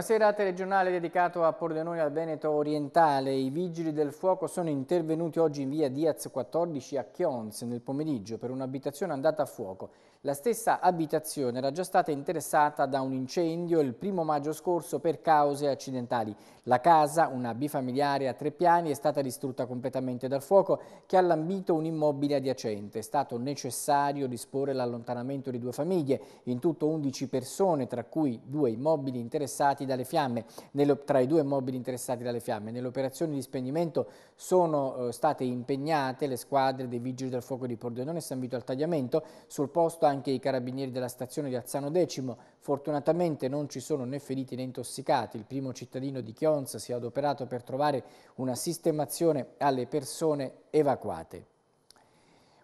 Una serata regionale dedicata a Pordenone al Veneto orientale. I vigili del fuoco sono intervenuti oggi in via Diaz 14 a Chionz nel pomeriggio per un'abitazione andata a fuoco. La stessa abitazione era già stata interessata da un incendio il primo maggio scorso per cause accidentali. La casa, una bifamiliare a tre piani, è stata distrutta completamente dal fuoco che ha lambito un immobile adiacente. È stato necessario disporre l'allontanamento di due famiglie, in tutto 11 persone, tra cui due immobili interessati dalle fiamme. Nello, tra i due immobili interessati dalle fiamme, nelle operazioni di spegnimento sono eh, state impegnate le squadre dei Vigili del Fuoco di Pordenone e San Vito al Tagliamento. Sul posto anche i carabinieri della stazione di Azzano Decimo. Fortunatamente non ci sono né feriti né intossicati. Il primo cittadino di Chionza si è adoperato per trovare una sistemazione alle persone evacuate.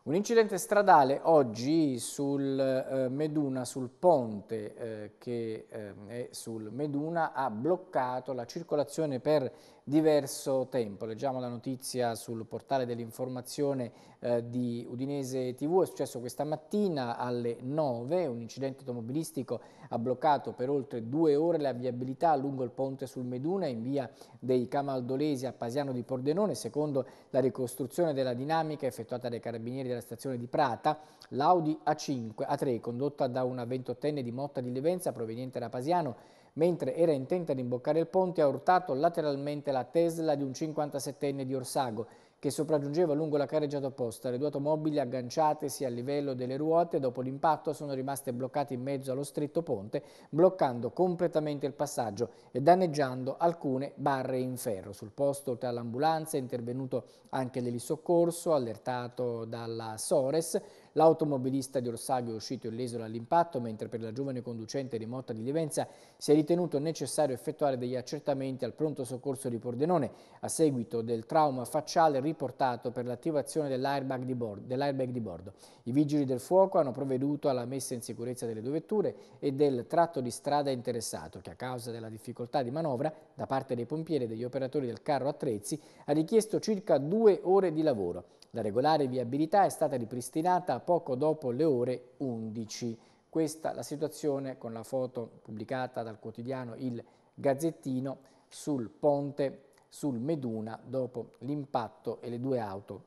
Un incidente stradale oggi sul eh, Meduna, sul ponte eh, che eh, è sul Meduna, ha bloccato la circolazione per diverso tempo. Leggiamo la notizia sul portale dell'informazione eh, di Udinese TV, è successo questa mattina alle 9, un incidente automobilistico ha bloccato per oltre due ore la viabilità lungo il ponte sul Meduna in via dei Camaldolesi a Pasiano di Pordenone. Secondo la ricostruzione della dinamica effettuata dai carabinieri della stazione di Prata, l'Audi A5, A3 condotta da una ventottenne di Motta di Levenza proveniente da Pasiano Mentre era intenta ad imboccare il ponte ha urtato lateralmente la Tesla di un 57enne di Orsago che sopraggiungeva lungo la carreggiata opposta. Le due automobili agganciatesi al livello delle ruote dopo l'impatto sono rimaste bloccate in mezzo allo stretto ponte, bloccando completamente il passaggio e danneggiando alcune barre in ferro. Sul posto, oltre all'ambulanza, è intervenuto anche l'elisoccorso allertato dalla Sores. L'automobilista di Orsago è uscito illeso dall'impatto, mentre per la giovane conducente rimota di Livenza si è ritenuto necessario effettuare degli accertamenti al pronto soccorso di Pordenone a seguito del trauma facciale riportato per l'attivazione dell'airbag di, dell di, bordo. I vigili del fuoco hanno provveduto alla messa in sicurezza delle due vetture e del tratto di strada interessato, che a causa della difficoltà di manovra da parte dei pompieri e degli operatori del carro attrezzi ha richiesto circa due ore di lavoro. La regolare viabilità è stata ripristinata poco dopo le ore 11. Questa la situazione con la foto pubblicata dal quotidiano Il Gazzettino sul ponte sul Meduna dopo l'impatto e le due auto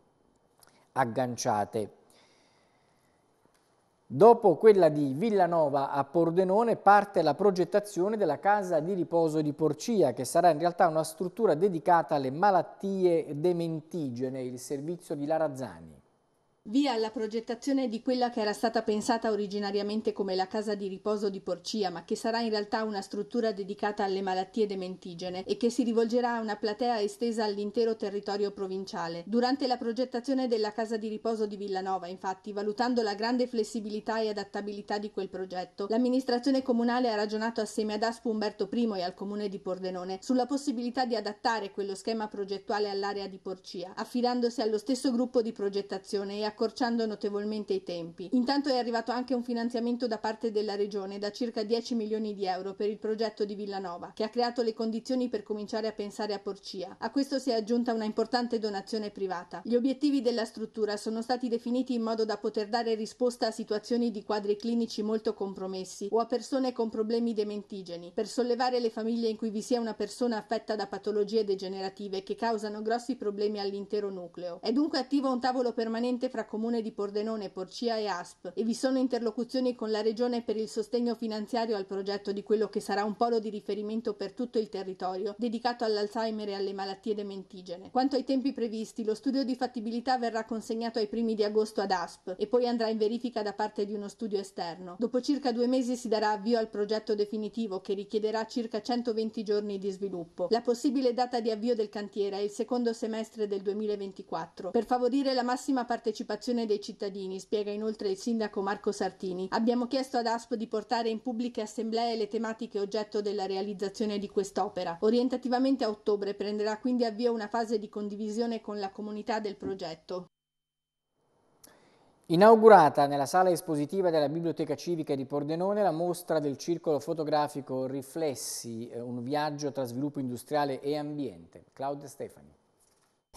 agganciate. Dopo quella di Villanova a Pordenone parte la progettazione della casa di riposo di Porcia che sarà in realtà una struttura dedicata alle malattie dementigene, il servizio di Larazzani via alla progettazione di quella che era stata pensata originariamente come la casa di riposo di Porcia, ma che sarà in realtà una struttura dedicata alle malattie dementigene e che si rivolgerà a una platea estesa all'intero territorio provinciale. Durante la progettazione della casa di riposo di Villanova, infatti, valutando la grande flessibilità e adattabilità di quel progetto, l'amministrazione comunale ha ragionato assieme ad Aspo Umberto I e al comune di Pordenone sulla possibilità di adattare quello schema progettuale all'area di Porcia, affidandosi allo stesso gruppo di progettazione e a accorciando notevolmente i tempi. Intanto è arrivato anche un finanziamento da parte della regione da circa 10 milioni di euro per il progetto di Villanova, che ha creato le condizioni per cominciare a pensare a Porcia. A questo si è aggiunta una importante donazione privata. Gli obiettivi della struttura sono stati definiti in modo da poter dare risposta a situazioni di quadri clinici molto compromessi o a persone con problemi dementigeni, per sollevare le famiglie in cui vi sia una persona affetta da patologie degenerative che causano grossi problemi all'intero nucleo. È dunque attivo un tavolo permanente fra Comune di Pordenone, Porcia e ASP e vi sono interlocuzioni con la Regione per il sostegno finanziario al progetto di quello che sarà un polo di riferimento per tutto il territorio, dedicato all'Alzheimer e alle malattie dementigene. Quanto ai tempi previsti, lo studio di fattibilità verrà consegnato ai primi di agosto ad ASP e poi andrà in verifica da parte di uno studio esterno. Dopo circa due mesi si darà avvio al progetto definitivo che richiederà circa 120 giorni di sviluppo. La possibile data di avvio del cantiere è il secondo semestre del 2024. Per favorire la massima partecipazione partecipazione dei cittadini, spiega inoltre il sindaco Marco Sartini. Abbiamo chiesto ad ASP di portare in pubbliche assemblee le tematiche oggetto della realizzazione di quest'opera. Orientativamente a ottobre prenderà quindi avvio una fase di condivisione con la comunità del progetto. Inaugurata nella sala espositiva della Biblioteca Civica di Pordenone la mostra del circolo fotografico Riflessi, eh, un viaggio tra sviluppo industriale e ambiente. Claudia Stefani.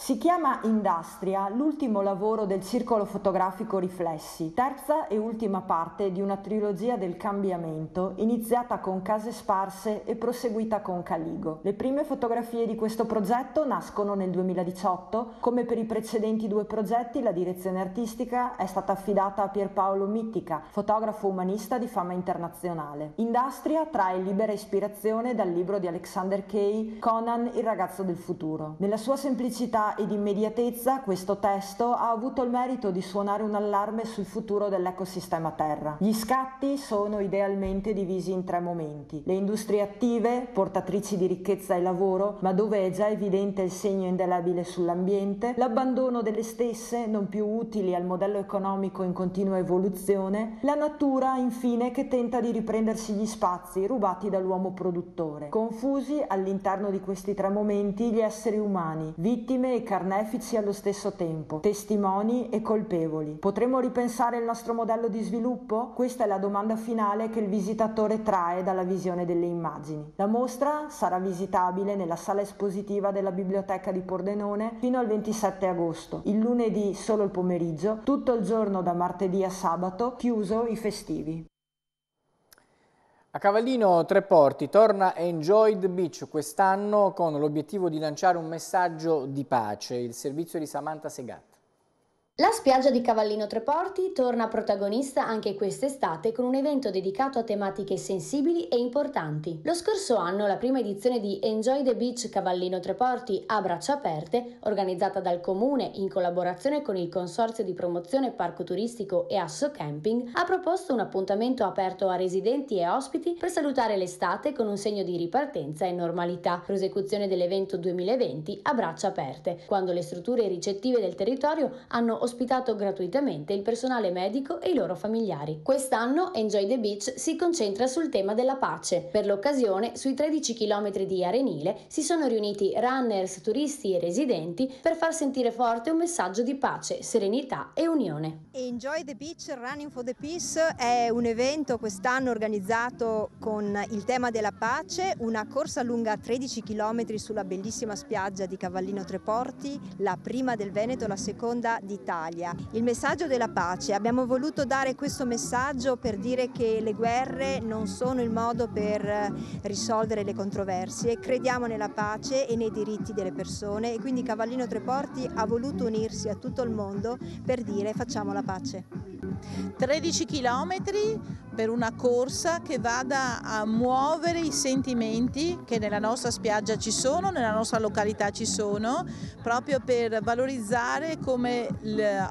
Si chiama Industria l'ultimo lavoro del Circolo Fotografico Riflessi, terza e ultima parte di una trilogia del cambiamento, iniziata con Case Sparse e proseguita con Caligo. Le prime fotografie di questo progetto nascono nel 2018. Come per i precedenti due progetti, la direzione artistica è stata affidata a Pierpaolo Mittica, fotografo umanista di fama internazionale. Industria trae libera ispirazione dal libro di Alexander Kay, Conan, il ragazzo del futuro. Nella sua semplicità ed immediatezza questo testo ha avuto il merito di suonare un allarme sul futuro dell'ecosistema Terra. Gli scatti sono idealmente divisi in tre momenti. Le industrie attive, portatrici di ricchezza e lavoro, ma dove è già evidente il segno indelebile sull'ambiente, l'abbandono delle stesse, non più utili al modello economico in continua evoluzione, la natura infine che tenta di riprendersi gli spazi rubati dall'uomo produttore. Confusi all'interno di questi tre momenti gli esseri umani, vittime buone e carnefici allo stesso tempo, testimoni e colpevoli. Potremmo ripensare il nostro modello di sviluppo? Questa è la domanda finale che il visitatore trae dalla visione delle immagini. La mostra sarà visitabile nella sala espositiva della Biblioteca di Pordenone fino al 27 agosto, il lunedì solo il pomeriggio, tutto il giorno da martedì a sabato, chiuso i festivi. A Cavallino Tre Porti torna Enjoyed Beach quest'anno con l'obiettivo di lanciare un messaggio di pace, il servizio di Samantha Segatti. La spiaggia di Cavallino Treporti torna protagonista anche quest'estate con un evento dedicato a tematiche sensibili e importanti. Lo scorso anno la prima edizione di Enjoy the Beach Cavallino Treporti a braccia aperte, organizzata dal comune in collaborazione con il Consorzio di Promozione Parco Turistico e Asso Camping, ha proposto un appuntamento aperto a residenti e ospiti per salutare l'estate con un segno di ripartenza e normalità, prosecuzione dell'evento 2020 a braccia aperte, quando le strutture ricettive del territorio hanno ospitato gratuitamente il personale medico e i loro familiari. Quest'anno Enjoy the Beach si concentra sul tema della pace. Per l'occasione, sui 13 km di arenile si sono riuniti runners, turisti e residenti per far sentire forte un messaggio di pace, serenità e unione. Enjoy the Beach Running for the Peace è un evento quest'anno organizzato con il tema della pace, una corsa lunga 13 km sulla bellissima spiaggia di Cavallino Treporti, la prima del Veneto, la seconda d'Italia Italia. Il messaggio della pace, abbiamo voluto dare questo messaggio per dire che le guerre non sono il modo per eh, risolvere le controversie, crediamo nella pace e nei diritti delle persone e quindi Cavallino Treporti ha voluto unirsi a tutto il mondo per dire facciamo la pace. 13 chilometri per una corsa che vada a muovere i sentimenti che nella nostra spiaggia ci sono, nella nostra località ci sono, proprio per valorizzare come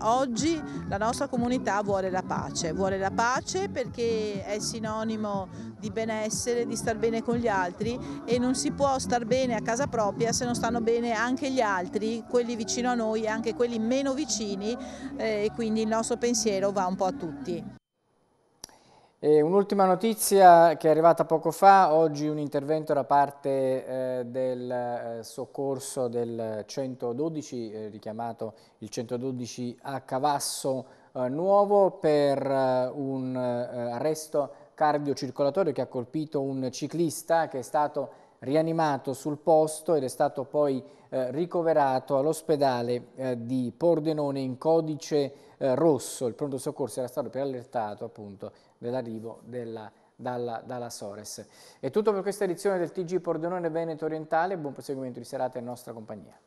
oggi la nostra comunità vuole la pace, vuole la pace perché è sinonimo di benessere, di star bene con gli altri e non si può star bene a casa propria se non stanno bene anche gli altri, quelli vicino a noi e anche quelli meno vicini eh, e quindi il nostro pensiero va un po' a tutti. Un'ultima notizia che è arrivata poco fa, oggi un intervento da parte eh, del eh, soccorso del 112, eh, richiamato il 112 a Cavasso eh, Nuovo per eh, un eh, arresto cardiocircolatorio che ha colpito un ciclista che è stato rianimato sul posto ed è stato poi eh, ricoverato all'ospedale eh, di Pordenone in codice eh, rosso. Il pronto soccorso era stato preallertato appunto dell'arrivo della, dalla, dalla, Sores. È tutto per questa edizione del TG Pordenone Veneto Orientale, buon proseguimento di serata e nostra compagnia.